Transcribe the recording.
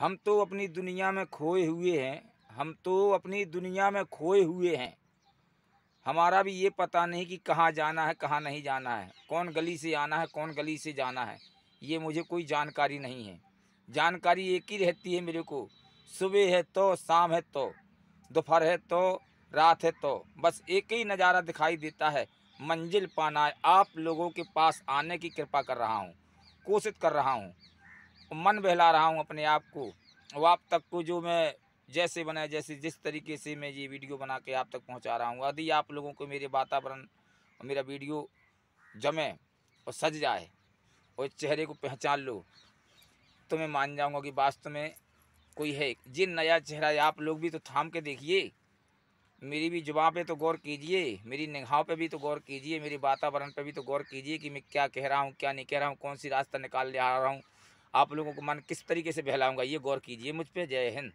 हम तो अपनी दुनिया में खोए हुए हैं हम तो अपनी दुनिया में खोए हुए हैं हमारा भी ये पता नहीं कि कहाँ जाना है कहाँ नहीं जाना है कौन गली से आना है कौन गली से जाना है ये मुझे कोई जानकारी नहीं है जानकारी एक ही रहती है मेरे को सुबह है तो शाम है तो दोपहर है तो रात है तो बस एक ही नज़ारा दिखाई देता है मंजिल पाना है आप लोगों के पास आने की कृपा कर रहा हूँ कोशिश कर रहा हूँ मन बहला रहा हूँ अपने आप को वो आप तक को जो मैं जैसे बनाए जैसे जिस तरीके से मैं ये वीडियो बना के आप तक पहुँचा रहा हूँ यदि आप लोगों को मेरे वातावरण मेरा वीडियो जमे और सज जाए और चेहरे को पहचान लो तो मैं मान जाऊँगा कि वास्तव में कोई है ये नया चेहरा आप लोग भी तो थाम के देखिए मेरी भी जुबा पे तो गौर कीजिए मेरी निगाहों पे भी तो गौर कीजिए मेरे वातावरण पे भी तो गौर कीजिए कि मैं क्या कह रहा हूँ क्या नहीं कह रहा हूँ कौन सी रास्ता निकाल ले आ रहा हूँ आप लोगों को मन किस तरीके से बहलाऊँगा ये गौर कीजिए मुझ पर जय हिंद